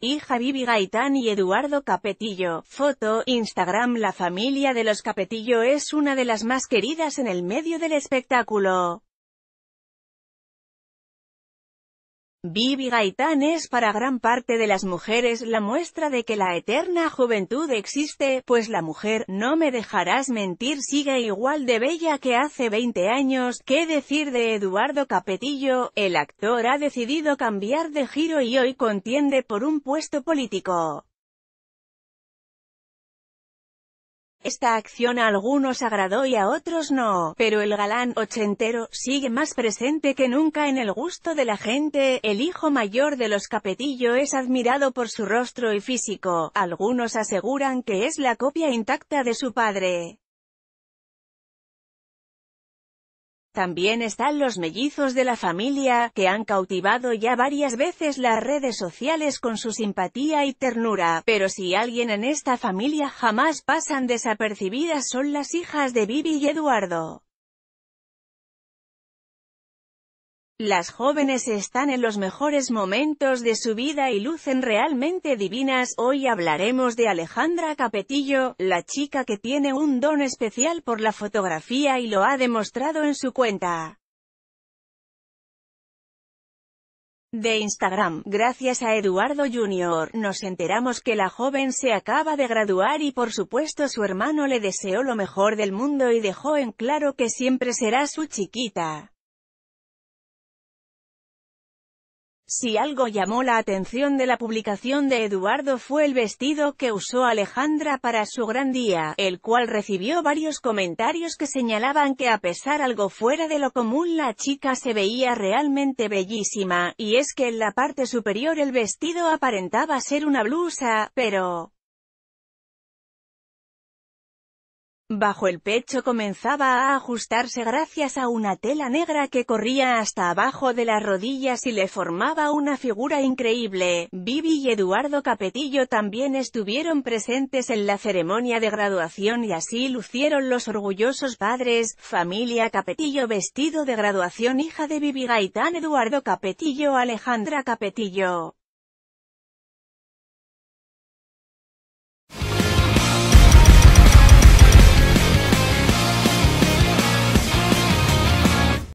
hija Vivi Gaitán y Eduardo Capetillo. Foto, Instagram La familia de los Capetillo es una de las más queridas en el medio del espectáculo. Vivi Gaitán es para gran parte de las mujeres la muestra de que la eterna juventud existe, pues la mujer, no me dejarás mentir, sigue igual de bella que hace 20 años, qué decir de Eduardo Capetillo, el actor ha decidido cambiar de giro y hoy contiende por un puesto político. Esta acción a algunos agradó y a otros no, pero el galán ochentero sigue más presente que nunca en el gusto de la gente. El hijo mayor de los Capetillo es admirado por su rostro y físico, algunos aseguran que es la copia intacta de su padre. También están los mellizos de la familia, que han cautivado ya varias veces las redes sociales con su simpatía y ternura, pero si alguien en esta familia jamás pasan desapercibidas son las hijas de Bibi y Eduardo. Las jóvenes están en los mejores momentos de su vida y lucen realmente divinas. Hoy hablaremos de Alejandra Capetillo, la chica que tiene un don especial por la fotografía y lo ha demostrado en su cuenta de Instagram. Gracias a Eduardo Jr., nos enteramos que la joven se acaba de graduar y por supuesto su hermano le deseó lo mejor del mundo y dejó en claro que siempre será su chiquita. Si algo llamó la atención de la publicación de Eduardo fue el vestido que usó Alejandra para su gran día, el cual recibió varios comentarios que señalaban que a pesar algo fuera de lo común la chica se veía realmente bellísima, y es que en la parte superior el vestido aparentaba ser una blusa, pero... Bajo el pecho comenzaba a ajustarse gracias a una tela negra que corría hasta abajo de las rodillas y le formaba una figura increíble. Vivi y Eduardo Capetillo también estuvieron presentes en la ceremonia de graduación y así lucieron los orgullosos padres, familia Capetillo vestido de graduación hija de Vivi Gaitán Eduardo Capetillo Alejandra Capetillo.